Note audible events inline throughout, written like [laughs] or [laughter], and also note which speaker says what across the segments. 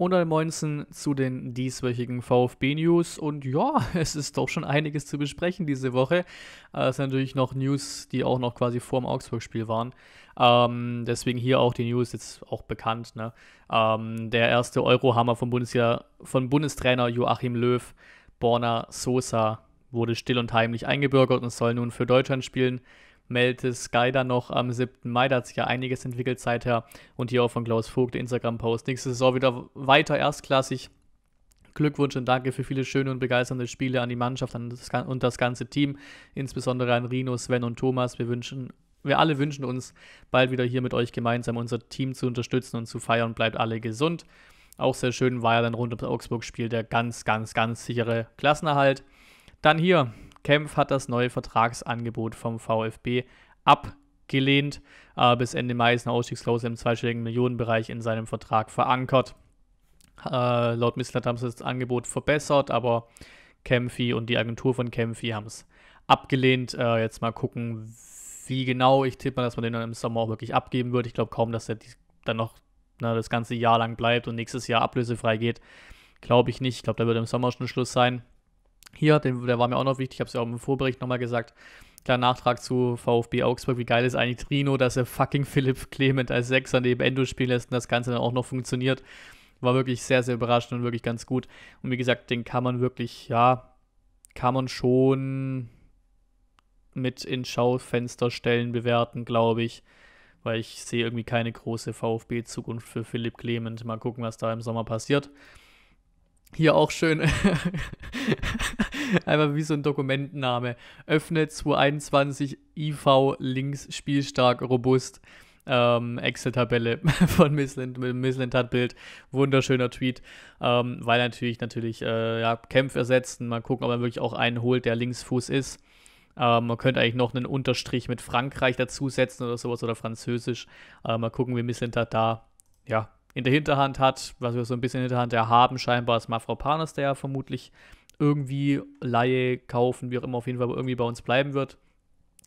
Speaker 1: und ein Moinsen zu den dieswöchigen VfB-News. Und ja, [laughs] es ist doch schon einiges zu besprechen diese Woche. Äh, es sind natürlich noch News, die auch noch quasi vor dem Augsburg-Spiel waren. Ähm, deswegen hier auch die News, jetzt auch bekannt. Ne? Ähm, der erste Eurohammer von, Bundesliga, von Bundestrainer Joachim Löw, Borna Sosa, wurde still und heimlich eingebürgert und soll nun für Deutschland spielen meldete Sky dann noch am 7. Mai. Da hat sich ja einiges entwickelt seither. Und hier auch von Klaus Vogt, Instagram-Post. Nächste Saison wieder weiter erstklassig. Glückwunsch und danke für viele schöne und begeisternde Spiele an die Mannschaft und das ganze Team, insbesondere an Rino, Sven und Thomas. Wir wünschen wir alle wünschen uns, bald wieder hier mit euch gemeinsam unser Team zu unterstützen und zu feiern. Bleibt alle gesund. Auch sehr schön war ja dann rund um das Augsburg-Spiel der ganz, ganz, ganz sichere Klassenerhalt. Dann hier Kempf hat das neue Vertragsangebot vom VfB abgelehnt. Äh, bis Ende Mai ist eine Ausstiegsklausel im zweistelligen Millionenbereich in seinem Vertrag verankert. Äh, laut Missler haben sie das Angebot verbessert, aber Kempfi und die Agentur von Kempfi haben es abgelehnt. Äh, jetzt mal gucken, wie genau. Ich tippe mal, dass man den dann im Sommer auch wirklich abgeben wird. Ich glaube kaum, dass er dann noch na, das ganze Jahr lang bleibt und nächstes Jahr ablösefrei geht. Glaube ich nicht. Ich glaube, da wird im Sommer schon Schluss sein hier, den, der war mir auch noch wichtig, ich habe es ja auch im Vorbericht nochmal gesagt, kleiner Nachtrag zu VfB Augsburg, wie geil ist eigentlich Trino, dass er fucking Philipp Clement als Sechser neben Endo spielen lässt und das Ganze dann auch noch funktioniert. War wirklich sehr, sehr überraschend und wirklich ganz gut. Und wie gesagt, den kann man wirklich, ja, kann man schon mit in Schaufensterstellen bewerten, glaube ich. Weil ich sehe irgendwie keine große VfB-Zukunft für Philipp Clement. Mal gucken, was da im Sommer passiert hier auch schön, [laughs] einfach wie so ein Dokumentenname. Öffne 221 IV links spielstark robust. Ähm, Excel-Tabelle [laughs] von Missland mit Missland hat Bild. Wunderschöner Tweet, ähm, weil natürlich, natürlich, äh, ja, Kämpf ersetzen. Mal gucken, ob er wirklich auch einen holt, der Linksfuß ist. Ähm, man könnte eigentlich noch einen Unterstrich mit Frankreich dazusetzen oder sowas oder Französisch. Äh, mal gucken, wie Missland da, ja, in der Hinterhand hat, was wir so ein bisschen in der Hinterhand haben, scheinbar ist Mafropanos, der ja vermutlich irgendwie Laie kaufen, wie auch immer, auf jeden Fall irgendwie bei uns bleiben wird.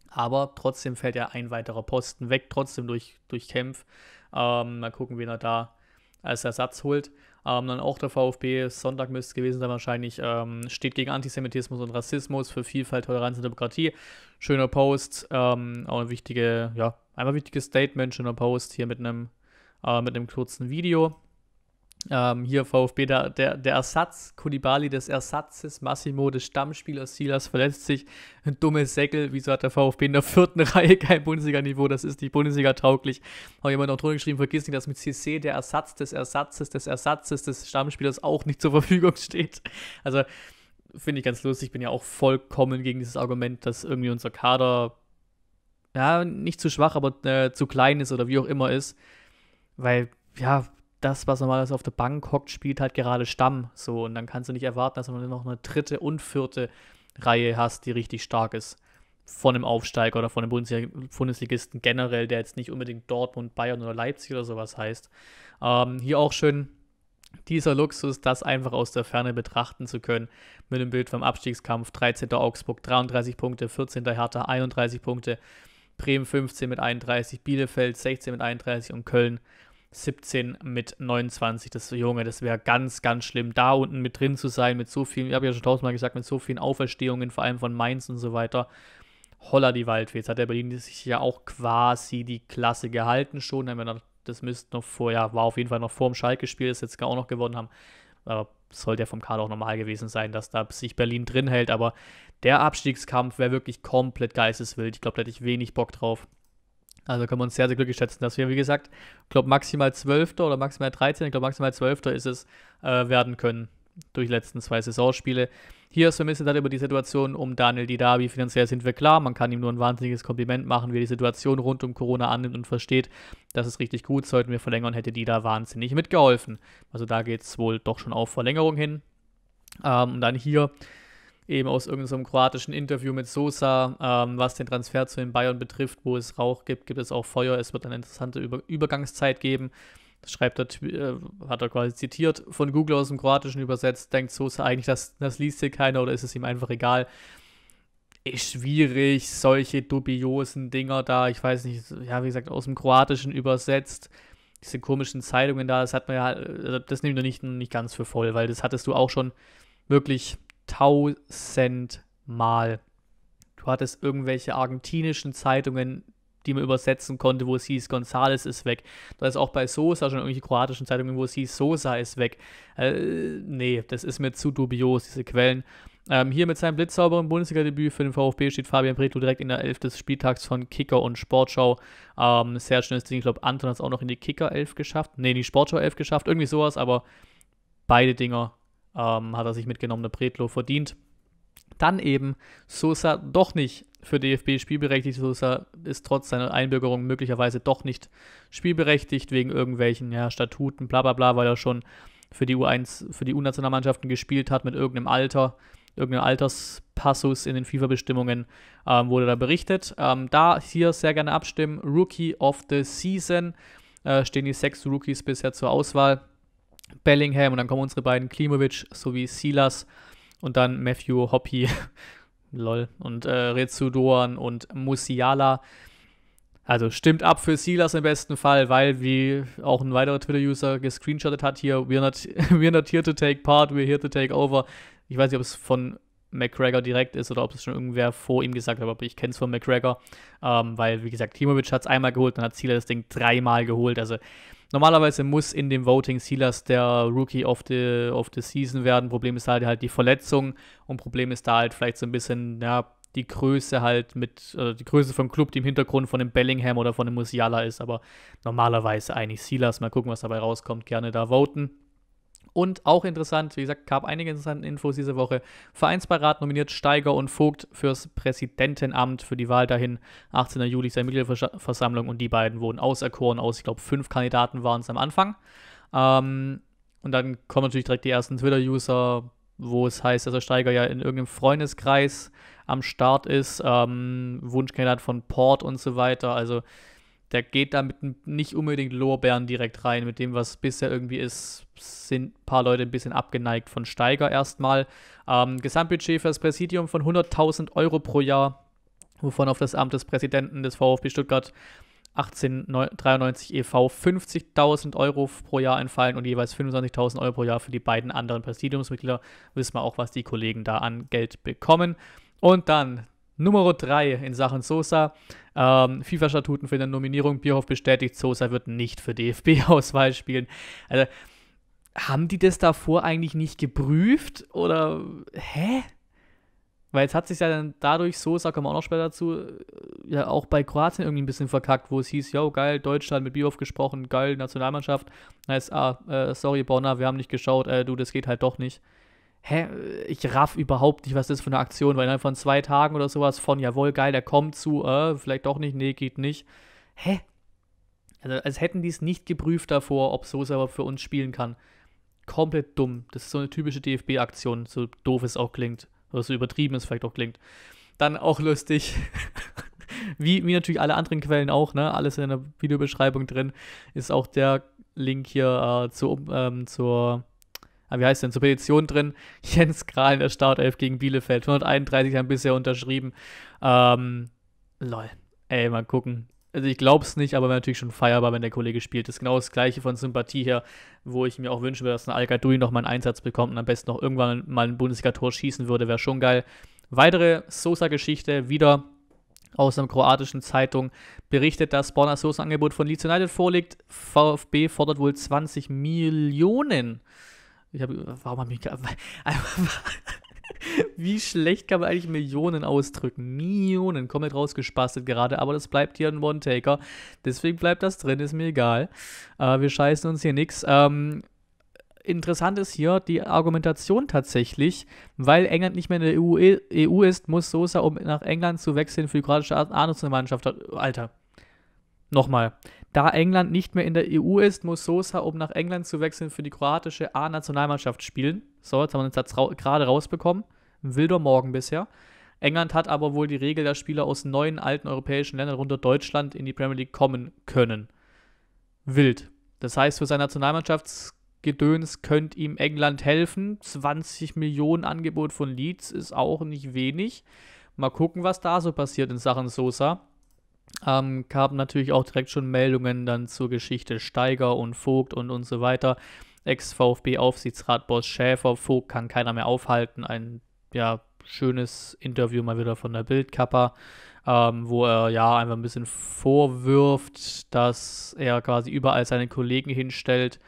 Speaker 1: Aber trotzdem fällt ja ein weiterer Posten weg, trotzdem durch, durch Kempf. Ähm, mal gucken, wen er da als Ersatz holt. Ähm, dann auch der VfB, Sonntag müsste es gewesen sein wahrscheinlich, ähm, steht gegen Antisemitismus und Rassismus für Vielfalt, Toleranz und Demokratie. Schöner Post, ähm, auch ein wichtige, ja, wichtiges Statement, schöner Post hier mit einem äh, mit einem kurzen Video. Ähm, hier VfB, der, der, der Ersatz, Kulibali des Ersatzes, Massimo des Stammspielers, Silas verletzt sich, ein dummes Säckel, wieso hat der VfB in der vierten [laughs] Reihe kein Bundesliga-Niveau, das ist nicht Bundesliga tauglich. Habe jemand noch drunter geschrieben, vergiss nicht, dass mit CC der Ersatz des Ersatzes des Ersatzes des Stammspielers auch nicht zur Verfügung steht. [laughs] Also finde ich ganz lustig, ich bin ja auch vollkommen gegen dieses Argument, dass irgendwie unser Kader ja, nicht zu schwach, aber äh, zu klein ist oder wie auch immer ist. Weil, ja, das, was normalerweise auf der Bank hockt, spielt halt gerade Stamm. So, und dann kannst du nicht erwarten, dass du noch eine dritte und vierte Reihe hast, die richtig stark ist. Von einem Aufsteiger oder von einem Bundesligisten generell, der jetzt nicht unbedingt Dortmund, Bayern oder Leipzig oder sowas heißt. Ähm, hier auch schön dieser Luxus, das einfach aus der Ferne betrachten zu können, mit dem Bild vom Abstiegskampf: 13. Augsburg 33 Punkte, 14. Hertha 31 Punkte. Bremen 15 mit 31, Bielefeld 16 mit 31 und Köln 17 mit 29. Das Junge, das wäre ganz, ganz schlimm, da unten mit drin zu sein, mit so vielen, ich habe ja schon tausendmal gesagt, mit so vielen Auferstehungen, vor allem von Mainz und so weiter. Holla die Waldfee. Jetzt hat der Berlin sich ja auch quasi die Klasse gehalten schon. Das müsste noch vorher, war auf jeden Fall noch vor dem Schalke-Spiel, das jetzt auch noch gewonnen haben. Aber sollte ja vom Kader auch normal gewesen sein, dass da sich Berlin drin hält. Aber der Abstiegskampf wäre wirklich komplett geisteswild. Ich glaube, da hätte ich wenig Bock drauf. Also können wir uns sehr, sehr glücklich schätzen, dass wir, wie gesagt, ich glaube, maximal 12. oder maximal 13. Ich glaube, maximal 12. ist es, äh, werden können durch die letzten zwei Saisonspiele. Hier ist so ein bisschen dann über die Situation um Daniel Didabi. Finanziell sind wir klar, man kann ihm nur ein wahnsinniges Kompliment machen, wie er die Situation rund um Corona annimmt und versteht. Das ist richtig gut, sollten wir verlängern, hätte Dida wahnsinnig mitgeholfen. Also da geht es wohl doch schon auf Verlängerung hin. Ähm, und dann hier eben aus irgendeinem kroatischen Interview mit Sosa, ähm, was den Transfer zu den Bayern betrifft, wo es Rauch gibt, gibt es auch Feuer. Es wird eine interessante Über Übergangszeit geben. Das schreibt er, äh, hat er quasi zitiert, von Google aus dem Kroatischen übersetzt. Denkt Sosa eigentlich, das, das liest hier keiner oder ist es ihm einfach egal? Ist schwierig, solche dubiosen Dinger da, ich weiß nicht, ja, wie gesagt, aus dem Kroatischen übersetzt diese komischen Zeitungen da, das hat man ja, äh, das nehme ich nicht, nicht ganz für voll, weil das hattest du auch schon wirklich tausendmal. Du hattest irgendwelche argentinischen Zeitungen, die man übersetzen konnte, wo es hieß, Gonzales ist weg. Da ist auch bei Sosa schon irgendwelche kroatischen Zeitungen, wo es hieß, Sosa ist weg. Äh, nee, das ist mir zu dubios, diese Quellen. Ähm, hier mit seinem blitzsauberen Bundesliga-Debüt für den VfB steht Fabian Bretlo direkt in der 11 des Spieltags von Kicker und Sportschau. Ähm, sehr schönes Ding. Ich glaube, Anton hat es auch noch in die Kicker 11 geschafft. Nee, in die Sportschau 11 geschafft. Irgendwie sowas, aber beide Dinger ähm, hat er sich mitgenommen, der Pretlo verdient. Dann eben Sosa doch nicht für DFB spielberechtigt. Sosa ist trotz seiner Einbürgerung möglicherweise doch nicht spielberechtigt wegen irgendwelchen ja, Statuten, bla bla bla, weil er schon für die U1, für die U-Nationalmannschaften gespielt hat mit irgendeinem Alter, irgendeinem Alterspassus in den FIFA-Bestimmungen, ähm, wurde da berichtet. Ähm, da hier sehr gerne abstimmen. Rookie of the Season äh, stehen die sechs Rookies bisher zur Auswahl. Bellingham und dann kommen unsere beiden Klimovic sowie Silas und dann Matthew Hoppy, [laughs] lol, und äh, Rezu Doan und Musiala. Also stimmt ab für Silas im besten Fall, weil, wie auch ein weiterer Twitter-User gescreenshottet hat hier, we're not, [laughs] we're not here to take part, we're here to take over. Ich weiß nicht, ob es von McGregor direkt ist oder ob es schon irgendwer vor ihm gesagt hat, aber ich kenne es von McGregor, ähm, weil, wie gesagt, Timovic hat es einmal geholt, dann hat Silas das Ding dreimal geholt. Also Normalerweise muss in dem Voting Silas der Rookie of the, of the Season werden. Problem ist halt halt die Verletzung und Problem ist da halt vielleicht so ein bisschen, ja, die Größe halt mit, äh, die Größe vom Club, die im Hintergrund von dem Bellingham oder von dem Musiala ist, aber normalerweise eigentlich Silas. Mal gucken, was dabei rauskommt. Gerne da voten. Und auch interessant, wie gesagt, gab einige interessante Infos diese Woche. Vereinsbeirat nominiert Steiger und Vogt fürs Präsidentenamt für die Wahl dahin. 18. Juli ist eine Mitgliederversammlung und die beiden wurden auserkoren aus, ich glaube, fünf Kandidaten waren es am Anfang. Ähm, und dann kommen natürlich direkt die ersten Twitter-User, wo es heißt, dass der Steiger ja in irgendeinem Freundeskreis am Start ist, ähm, Wunschkandidat von Port und so weiter. Also der geht damit nicht unbedingt Lorbeeren direkt rein. Mit dem, was bisher irgendwie ist, sind ein paar Leute ein bisschen abgeneigt von Steiger erstmal. Ähm, Gesamtbudget für das Präsidium von 100.000 Euro pro Jahr, wovon auf das Amt des Präsidenten des VfB Stuttgart 1893 e.V. 50.000 Euro pro Jahr entfallen und jeweils 25.000 Euro pro Jahr für die beiden anderen Präsidiumsmitglieder. Wissen wir auch, was die Kollegen da an Geld bekommen. Und dann Nummer 3 in Sachen Sosa. Ähm, FIFA-Statuten für eine Nominierung. Bierhoff bestätigt, Sosa wird nicht für DFB-Auswahl spielen. Also, haben die das davor eigentlich nicht geprüft? Oder, hä? Weil jetzt hat sich ja dann dadurch Sosa, kommen wir auch noch später dazu, äh, ja auch bei Kroatien irgendwie ein bisschen verkackt, wo es hieß, ja geil, Deutschland mit Bierhoff gesprochen, geil, Nationalmannschaft. Da Nice, ah, äh, sorry, Bonner, wir haben nicht geschaut, äh, du, das geht halt doch nicht hä, ich raff überhaupt nicht, was das für eine Aktion war. Innerhalb von zwei Tagen oder sowas von, jawohl, geil, der kommt zu, äh, vielleicht doch nicht, nee, geht nicht. Hä? Also, als hätten die es nicht geprüft davor, ob so überhaupt für uns spielen kann. Komplett dumm. Das ist so eine typische DFB-Aktion, so doof es auch klingt. Oder so übertrieben es vielleicht auch klingt. Dann auch lustig. [laughs] wie, wie natürlich alle anderen Quellen auch, ne? Alles in der Videobeschreibung drin. Ist auch der Link hier äh, zu, ähm, zur Ah, wie heißt denn, zur Petition drin, [laughs] Jens Kral in der Startelf gegen Bielefeld. 131 haben bisher unterschrieben. Ähm, lol. Ey, mal gucken. Also ich glaub's nicht, aber wäre natürlich schon feierbar, wenn der Kollege spielt. Das ist genau das gleiche von Sympathie her, wo ich mir auch wünschen würde, dass ein Al-Gadoui noch mal einen Einsatz bekommt und am besten noch irgendwann mal ein Bundesliga-Tor schießen würde, wäre schon geil. Weitere Sosa-Geschichte, wieder aus einer kroatischen Zeitung berichtet, dass Bonner Sosa Angebot von Leeds United vorliegt. VfB fordert wohl 20 Millionen ich hab, warum habe ich Wie schlecht kann man eigentlich Millionen ausdrücken? Millionen, komplett rausgespastelt gerade, aber das bleibt hier ein One-Taker. Deswegen bleibt das drin, ist mir egal. Äh, wir scheißen uns hier nichts. Ähm, interessant ist hier die Argumentation tatsächlich, weil England nicht mehr in der EU, EU ist, muss Sosa, um nach England zu wechseln, für die kroatische A Ahnungsmannschaft. Alter. Nochmal. Da England nicht mehr in der EU ist, muss Sosa, um nach England zu wechseln, für die kroatische A-Nationalmannschaft spielen. So, jetzt haben wir den Satz ra gerade rausbekommen. Ein wilder Morgen bisher. England hat aber wohl die Regel, dass Spieler aus neun alten europäischen Ländern runter Deutschland in die Premier League kommen können. Wild. Das heißt, für sein Nationalmannschaftsgedöns könnte ihm England helfen. 20 Millionen Angebot von Leeds ist auch nicht wenig. Mal gucken, was da so passiert in Sachen Sosa ähm, kamen natürlich auch direkt schon Meldungen dann zur Geschichte Steiger und Vogt und und so weiter. Ex-VfB-Aufsichtsrat-Boss Schäfer, Vogt kann keiner mehr aufhalten. Ein ja, schönes Interview mal wieder von der Bildkappa, ähm, wo er ja einfach ein bisschen vorwirft, dass er quasi überall seine Kollegen hinstellt.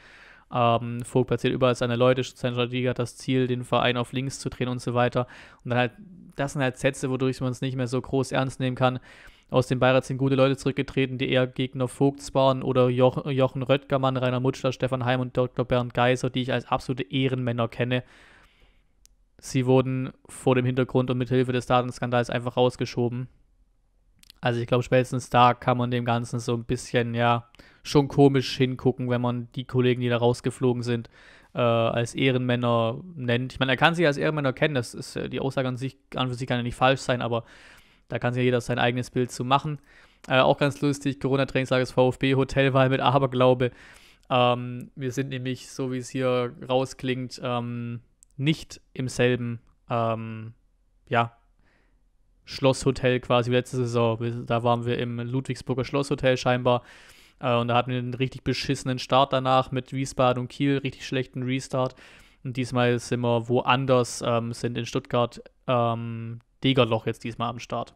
Speaker 1: Ähm, Vogt platziert überall seine Leute, seine Strategie hat das Ziel, den Verein auf links zu drehen und so weiter. Und dann halt das sind halt Sätze, wodurch man es nicht mehr so groß ernst nehmen kann. Aus dem Beirat sind gute Leute zurückgetreten, die eher Gegner Vogts waren oder jo Jochen Röttgermann, Rainer Mutschler, Stefan Heim und Dr. Bernd Geiser, die ich als absolute Ehrenmänner kenne. Sie wurden vor dem Hintergrund und mithilfe des Datenskandals einfach rausgeschoben. Also ich glaube, spätestens da kann man dem Ganzen so ein bisschen, ja, schon komisch hingucken, wenn man die Kollegen, die da rausgeflogen sind, äh, als Ehrenmänner nennt. Ich meine, er kann sich als Ehrenmänner kennen, das ist äh, die Aussage an sich, an für sich kann ja nicht falsch sein, aber da kann sich ja jeder sein eigenes Bild zu machen. Äh, auch ganz lustig, Corona-Trainingslages VfB, Hotelwahl mit Aberglaube. Ähm, wir sind nämlich, so wie es hier rausklingt, ähm, nicht im selben ähm, ja, Schlosshotel quasi wie letzte Saison. Da waren wir im Ludwigsburger Schlosshotel scheinbar. Äh, und da hatten wir einen richtig beschissenen Start danach mit Wiesbaden und Kiel, richtig schlechten Restart. Und diesmal sind wir woanders, ähm, sind in Stuttgart ähm, Degerloch jetzt diesmal am Start.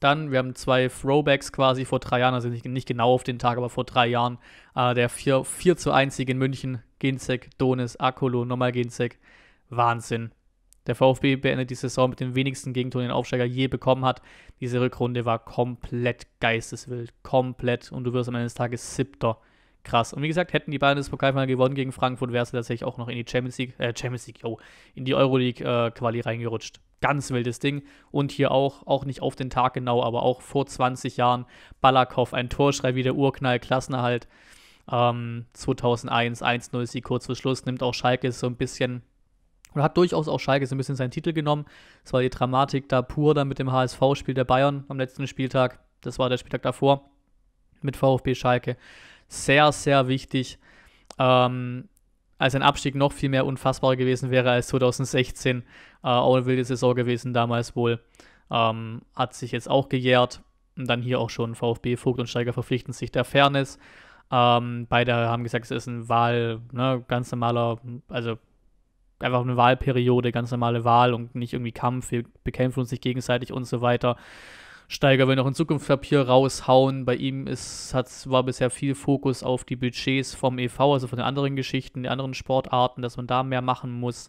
Speaker 1: Dann, wir haben zwei Throwbacks quasi vor drei Jahren, also nicht, nicht genau auf den Tag, aber vor drei Jahren. Äh, der 4, 4 zu 1 Sieg in München, Genzek, Donis, Akolo, nochmal Genzek. Wahnsinn. Der VfB beendet die Saison mit den wenigsten Gegentoren, den Aufsteiger je bekommen hat. Diese Rückrunde war komplett geisteswild. Komplett. Und du wirst am Ende des Tages siebter. Krass. Und wie gesagt, hätten die Bayern das Pokalfinale gewonnen gegen Frankfurt, wärst du tatsächlich auch noch in die Champions League, äh, Champions League, oh, in die Euroleague äh, Quali reingerutscht. Ganz wildes Ding. Und hier auch, auch nicht auf den Tag genau, aber auch vor 20 Jahren, Balakow, ein Torschrei wie der Urknall, Klassenerhalt. Ähm, 2001, 1-0 Sieg kurz vor Schluss, nimmt auch Schalke so ein bisschen und hat durchaus auch Schalke so ein bisschen seinen Titel genommen. Es war die Dramatik da pur dann mit dem HSV-Spiel der Bayern am letzten Spieltag. Das war der Spieltag davor mit VfB Schalke. Sehr, sehr wichtig. Ähm, als ein Abstieg noch viel mehr unfassbar gewesen wäre als 2016. Äh, auch eine wilde Saison gewesen damals wohl. Ähm, hat sich jetzt auch gejährt. Und dann hier auch schon VfB, Vogt und Steiger verpflichten sich der Fairness. Ähm, beide haben gesagt, es ist ein Wahl, ne, ganz normaler, also einfach eine Wahlperiode, ganz normale Wahl und nicht irgendwie Kampf, wir bekämpfen uns nicht gegenseitig und so weiter. Steiger will noch in Zukunft Papier raushauen. Bei ihm ist, war bisher viel Fokus auf die Budgets vom EV, also von den anderen Geschichten, den anderen Sportarten, dass man da mehr machen muss.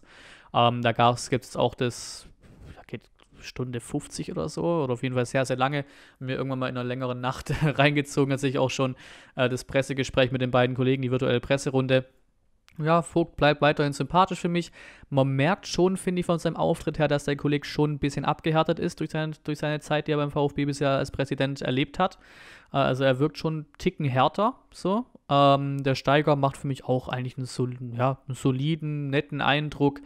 Speaker 1: Ähm, da gibt es auch das, da geht Stunde 50 oder so, oder auf jeden Fall sehr, sehr lange. Haben irgendwann mal in einer längeren Nacht [laughs] reingezogen, hat sich auch schon äh, das Pressegespräch mit den beiden Kollegen, die virtuelle Presserunde ja, Vogt bleibt weiterhin sympathisch für mich. Man merkt schon, finde ich, von seinem Auftritt her, dass der Kollege schon ein bisschen abgehärtet ist durch seine, durch seine Zeit, die er beim VfB bisher als Präsident erlebt hat. Äh, also er wirkt schon einen Ticken härter. So. Ähm, der Steiger macht für mich auch eigentlich einen, soliden, ja, einen soliden, netten Eindruck.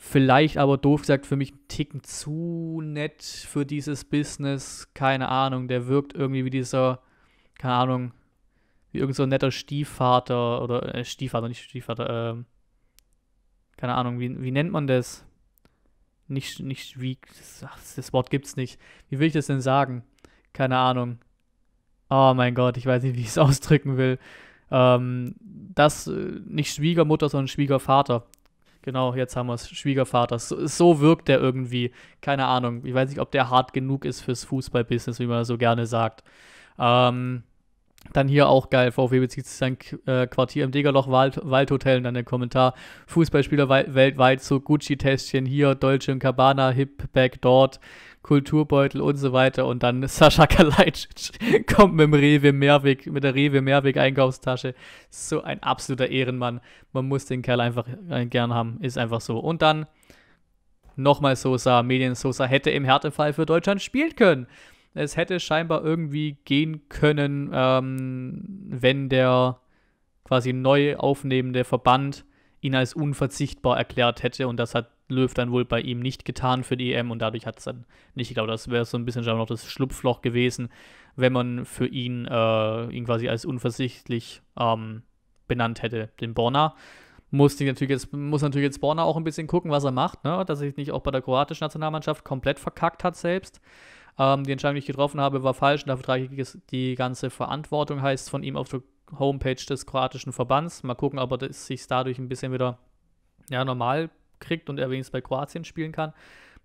Speaker 1: Vielleicht aber doof gesagt für mich einen Ticken zu nett für dieses Business. Keine Ahnung. Der wirkt irgendwie wie dieser, keine Ahnung, wie irgend so ein netter Stiefvater oder äh, Stiefvater, nicht Stiefvater, äh, keine Ahnung, wie, wie nennt man das? Nicht, nicht wie, ach, das Wort gibt's nicht. Wie will ich das denn sagen? Keine Ahnung. Oh mein Gott, ich weiß nicht, wie ich es [laughs] ausdrücken will. Ähm, das, äh, nicht Schwiegermutter, sondern Schwiegervater. Genau, jetzt haben wir es, Schwiegervater. So, so wirkt der irgendwie. Keine Ahnung. Ich weiß nicht, ob der hart genug ist fürs Fußballbusiness, wie man so gerne sagt. Ähm, dann hier auch geil, VW bezieht sich sein äh, Quartier im Degerloch Wald, Waldhotel. Und dann der Kommentar, Fußballspieler weltweit, so gucci testchen hier, Dolce Cabana, Hip, bag dort, Kulturbeutel und so weiter. Und dann [laughs] Sascha Kalajdzic [laughs] kommt mit dem Rewe Mehrweg, mit der Rewe Mehrweg Einkaufstasche. So ein absoluter Ehrenmann. Man muss den Kerl einfach äh, gern haben, ist einfach so. Und dann nochmal Sosa, Medien Sosa hätte im Härtefall für Deutschland spielen können. Es hätte scheinbar irgendwie gehen können, ähm, wenn der quasi neu aufnehmende Verband ihn als unverzichtbar erklärt hätte. Und das hat Löw dann wohl bei ihm nicht getan für die EM und dadurch hat es dann nicht. Ich glaube, das wäre so ein bisschen scheinbar noch das Schlupfloch gewesen, wenn man für ihn, äh, ihn quasi als unversichtlich ähm, benannt hätte, den Borna. Muss natürlich, jetzt, muss natürlich jetzt Borna auch ein bisschen gucken, was er macht, ne? dass er sich nicht auch bei der kroatischen Nationalmannschaft komplett verkackt hat selbst. Ähm, die Entscheidung, die ich getroffen habe, war falsch und dafür trage ich die ganze Verantwortung, heißt von ihm auf der Homepage des kroatischen Verbands. Mal gucken, ob er sich dadurch ein bisschen wieder ja, normal kriegt und er wenigstens bei Kroatien spielen kann.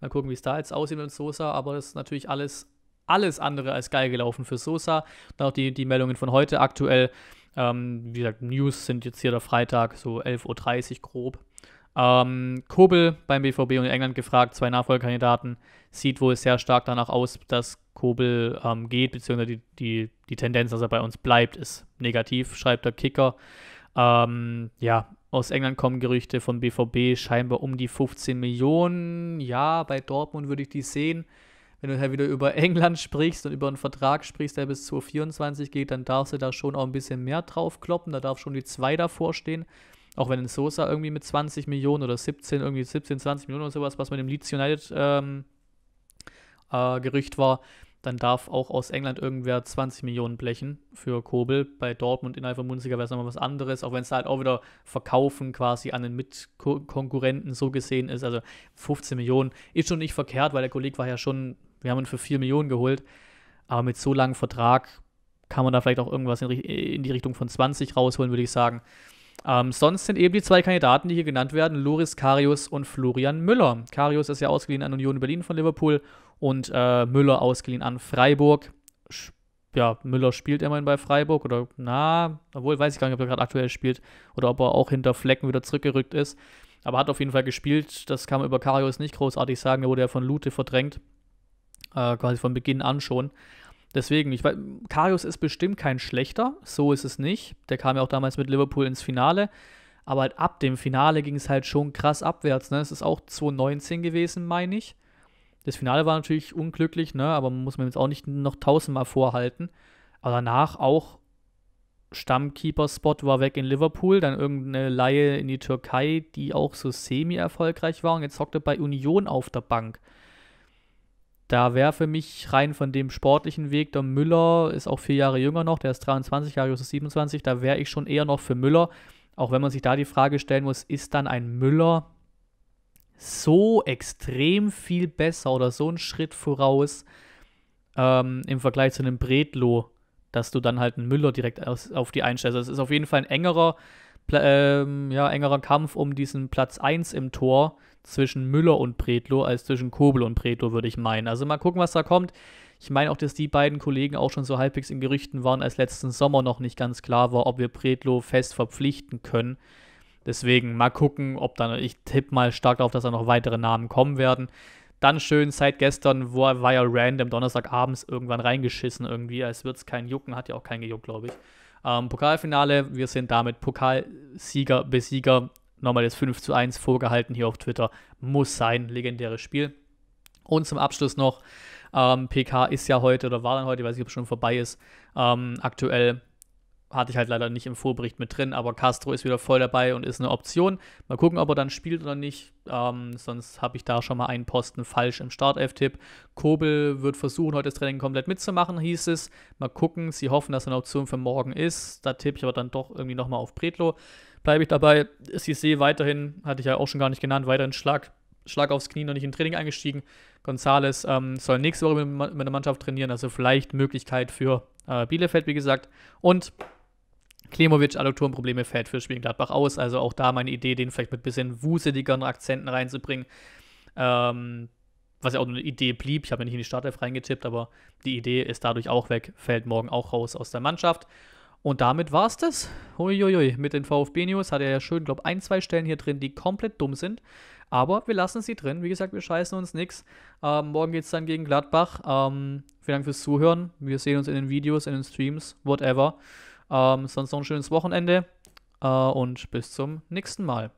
Speaker 1: Mal gucken, wie es da jetzt aussieht mit Sosa, aber das ist natürlich alles, alles andere als geil gelaufen für Sosa. Dann auch die, die Meldungen von heute aktuell. Ähm, wie gesagt, News sind jetzt hier der Freitag, so 11.30 Uhr grob. Ähm, Kobel beim BVB und England gefragt, zwei Nachfolgekandidaten. Sieht wohl sehr stark danach aus, dass Kobel ähm, geht, beziehungsweise die, die, die Tendenz, dass er bei uns bleibt, ist negativ, schreibt der Kicker. Ähm, ja, aus England kommen Gerüchte von BVB scheinbar um die 15 Millionen. Ja, bei Dortmund würde ich die sehen. Wenn du halt wieder über [laughs] England sprichst und über einen Vertrag sprichst, der bis 2024 geht, dann darfst du da schon auch ein bisschen mehr drauf kloppen. Da darf schon die 2 davor stehen. Auch wenn in Sosa irgendwie mit 20 Millionen oder 17, irgendwie 17, 20 Millionen oder sowas, was mit dem Leeds United ähm, äh, Gerücht war, dann darf auch aus England irgendwer 20 Millionen blechen für Kobel. Bei Dortmund innerhalb von Munziger wäre es nochmal was anderes, auch wenn es halt auch wieder Verkaufen quasi an den Mitkonkurrenten so gesehen ist. Also 15 Millionen ist schon nicht verkehrt, weil der Kollege war ja schon, wir haben ihn für 4 Millionen geholt. Aber mit so langem Vertrag kann man da vielleicht auch irgendwas in, in die Richtung von 20 rausholen, würde ich sagen. Ähm, sonst sind eben die zwei Kandidaten, die hier genannt werden, Loris Karius und Florian Müller. Karius ist ja ausgeliehen an Union Berlin von Liverpool und äh, Müller ausgeliehen an Freiburg. Ja, Müller spielt immerhin bei Freiburg oder na, obwohl weiß ich gar nicht, ob er gerade aktuell spielt oder ob er auch hinter Flecken wieder zurückgerückt ist. Aber hat auf jeden Fall gespielt. Das kann man über Karius nicht großartig sagen. Da wurde er von Lute verdrängt. Äh, quasi von Beginn an schon. Deswegen, ich weiß, Karius ist bestimmt kein schlechter, so ist es nicht. Der kam ja auch damals mit Liverpool ins Finale. Aber halt ab dem Finale ging es halt schon krass abwärts. Ne? Es ist auch 2019 gewesen, meine ich. Das Finale war natürlich unglücklich, ne? aber muss man jetzt auch nicht noch tausendmal vorhalten. Aber danach auch Stammkeeper-Spot war weg in Liverpool, dann irgendeine Laie in die Türkei, die auch so semi-erfolgreich war und jetzt hockt er bei Union auf der Bank. Da wäre für mich rein von dem sportlichen Weg, der Müller ist auch vier Jahre jünger noch, der ist 23, Jarius ist 27, da wäre ich schon eher noch für Müller. Auch wenn man sich da die Frage stellen muss, ist dann ein Müller so extrem viel besser oder so einen Schritt voraus ähm, im Vergleich zu einem Bredlo, dass du dann halt einen Müller direkt aus, auf die einstellst. Also es ist auf jeden Fall ein engerer, ähm, ja, engerer Kampf um diesen Platz 1 im Tor zwischen Müller und Predlo als zwischen Kobel und Predlo, würde ich meinen. Also mal gucken, was da kommt. Ich meine auch, dass die beiden Kollegen auch schon so halbwegs in Gerüchten waren, als letzten Sommer noch nicht ganz klar war, ob wir Predlo fest verpflichten können. Deswegen mal gucken, ob dann, ich tippe mal stark darauf, dass da noch weitere Namen kommen werden. Dann schön seit gestern, war, er war ja random Donnerstagabends irgendwann reingeschissen irgendwie, als würde es keinen Jucken, hat ja auch keinen gejuckt, glaube ich. Ähm, Pokalfinale, wir sind damit Pokalsieger, Besieger nochmal das 5 zu 1 vorgehalten hier auf Twitter. Muss sein, legendäres Spiel. Und zum Abschluss noch, ähm, PK ist ja heute oder war dann heute, ich weiß nicht, ob es schon vorbei ist, ähm, aktuell hatte ich halt leider nicht im Vorbericht mit drin, aber Castro ist wieder voll dabei und ist eine Option. Mal gucken, ob er dann spielt oder nicht. Ähm, sonst habe ich da schon mal einen Posten falsch im Startelf-Tipp. Kobel wird versuchen, heute das Training komplett mitzumachen, hieß es. Mal gucken, sie hoffen, dass eine Option für morgen ist. Da tippe ich aber dann doch irgendwie nochmal auf Pretlo. Bleibe ich dabei. Sie Cissé weiterhin, hatte ich ja auch schon gar nicht genannt, weiterhin Schlag, Schlag aufs Knie, noch nicht in Training eingestiegen. Gonzales ähm, soll nächste Woche mit, mit der Mannschaft trainieren, also vielleicht Möglichkeit für äh, Bielefeld, wie gesagt. Und Klemovic Adduktorenprobleme fällt für Spiel Gladbach aus. Also auch da meine Idee, den vielleicht mit ein bisschen wuseligeren Akzenten reinzubringen. Ähm, was ja auch eine Idee blieb. Ich habe ja nicht in die Startelf reingetippt, aber die Idee ist dadurch auch weg. Fällt morgen auch raus aus der Mannschaft. Und damit war es das. Uiuiui, mit den VfB-News hat er ja schön, glaube ein, zwei Stellen hier drin, die komplett dumm sind. Aber wir lassen sie drin. Wie gesagt, wir scheißen uns nichts. Ähm, morgen es dann gegen Gladbach. Ähm, vielen Dank fürs Zuhören. Wir sehen uns in den Videos, in den Streams, whatever. Ähm, sonst noch ein schönes Wochenende äh, und bis zum nächsten Mal.